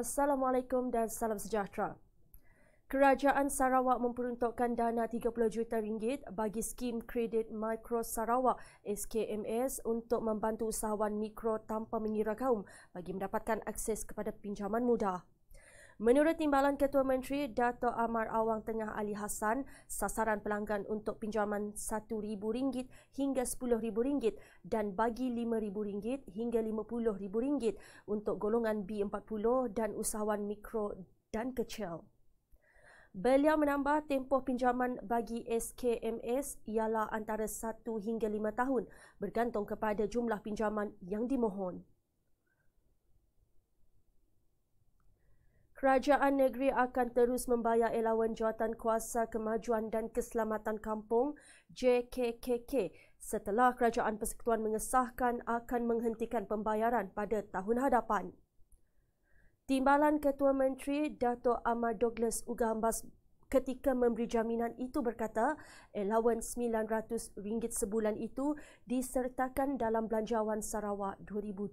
Assalamualaikum dan salam sejahtera. Kerajaan Sarawak memperuntukkan dana 30 juta ringgit bagi skim kredit Mikro Sarawak SKMS untuk membantu usahawan mikro tanpa mengira kaum bagi mendapatkan akses kepada pinjaman mudah. Menurut Timbalan Ketua Menteri Dato Amar Awang Tengah Ali Hassan, sasaran pelanggan untuk pinjaman RM1,000 hingga RM10,000 dan bagi RM5,000 hingga RM50,000 untuk golongan B40 dan usahawan mikro dan kecil. Beliau menambah tempoh pinjaman bagi SKMS ialah antara 1 hingga 5 tahun bergantung kepada jumlah pinjaman yang dimohon. Kerajaan negeri akan terus membayar elawan jawatan kuasa kemajuan dan keselamatan kampung JKKK setelah Kerajaan Persekutuan mengesahkan akan menghentikan pembayaran pada tahun hadapan. Timbalan Ketua Menteri Dato' Ahmad Douglas Ugambas ketika memberi jaminan itu berkata elawan RM900 sebulan itu disertakan dalam Belanjawan Sarawak 2020.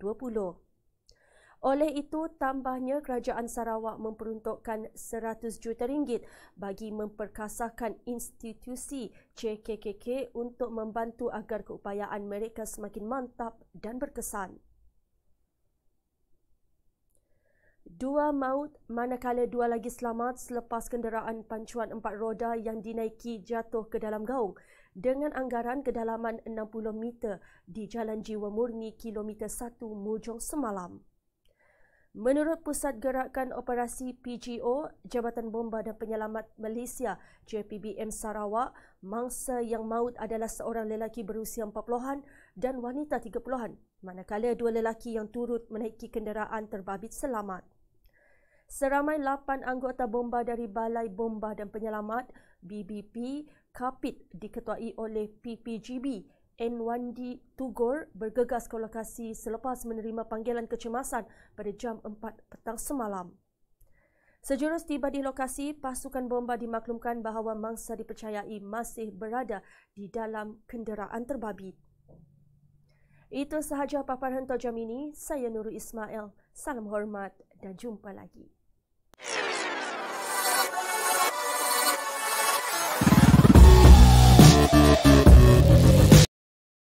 Oleh itu, tambahnya Kerajaan Sarawak memperuntukkan RM100 juta ringgit bagi memperkasakan institusi CKKK untuk membantu agar keupayaan mereka semakin mantap dan berkesan. Dua maut manakala dua lagi selamat selepas kenderaan pancuan empat roda yang dinaiki jatuh ke dalam gaung dengan anggaran kedalaman 60 meter di Jalan Jiwa Murni kilometer 1 Mujong semalam. Menurut Pusat Gerakan Operasi PGO, Jabatan Bomba dan Penyelamat Malaysia, JPBM Sarawak, mangsa yang maut adalah seorang lelaki berusia 40-an dan wanita 30-an, manakala dua lelaki yang turut menaiki kenderaan terbabit selamat. Seramai lapan anggota bomba dari Balai Bomba dan Penyelamat, BBP, kapit diketuai oleh PPGB, N1D Tugor bergegas ke lokasi selepas menerima panggilan kecemasan pada jam 4 petang semalam. Sejurus tiba di lokasi, pasukan bomba dimaklumkan bahawa mangsa dipercayai masih berada di dalam kenderaan terbabit. Itu sahaja paparan tajam ini. Saya Nurul Ismail. Salam hormat dan jumpa lagi.